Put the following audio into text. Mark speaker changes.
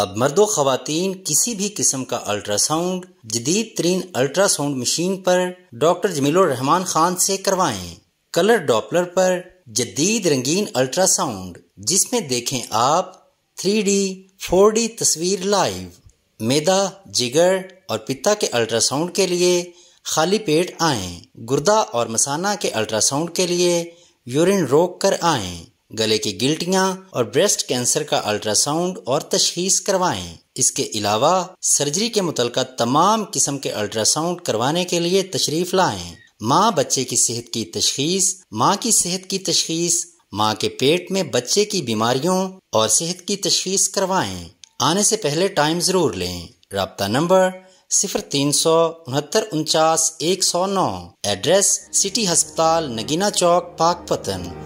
Speaker 1: अब मर्द खातन किसी भी किस्म का अल्ट्रासाउंड जदीद तरीन अल्ट्रासाउंड मशीन पर डॉक्टर जमील रहमान खान से करवाएं कलर डॉपलर पर जदीद रंगीन अल्ट्रासाउंड जिसमें देखें आप थ्री डी फोर डी तस्वीर लाइव मैदा जिगर और पिता के अल्ट्रासाउंड के लिए खाली पेट आएं गुर्दा और मसाना के अल्ट्रासाउंड के लिए यूरिन रोक कर आएं गले की गिल्टियाँ और ब्रेस्ट कैंसर का अल्ट्रासाउंड और तशीस करवाएं इसके अलावा सर्जरी के मुतल तमाम किस्म के अल्ट्रासाउंड करवाने के लिए तशरीफ लाएं माँ बच्चे की सेहत की तशखीस माँ की सेहत की तशखीस माँ के पेट में बच्चे की बीमारियों और सेहत की तशखीस करवाएं आने से पहले टाइम ज़रूर लें रबता नंबर सिफर तीन सौ उनहत्तर उनचास एक सौ नौ एड्रेस सिटी हस्पताल नगीना चौक पाकपतन